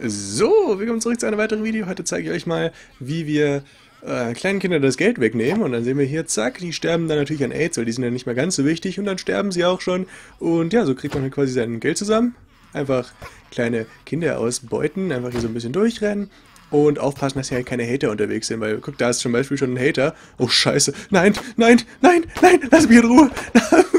So, willkommen zurück zu einem weiteren Video. Heute zeige ich euch mal, wie wir äh, kleinen Kindern das Geld wegnehmen. Und dann sehen wir hier, zack, die sterben dann natürlich an Aids, weil die sind ja nicht mehr ganz so wichtig. Und dann sterben sie auch schon. Und ja, so kriegt man halt quasi sein Geld zusammen. Einfach kleine Kinder ausbeuten, einfach hier so ein bisschen durchrennen. Und aufpassen, dass hier halt keine Hater unterwegs sind, weil guck, da ist zum Beispiel schon ein Hater. Oh, scheiße. Nein, nein, nein, nein, lass mich in Ruhe.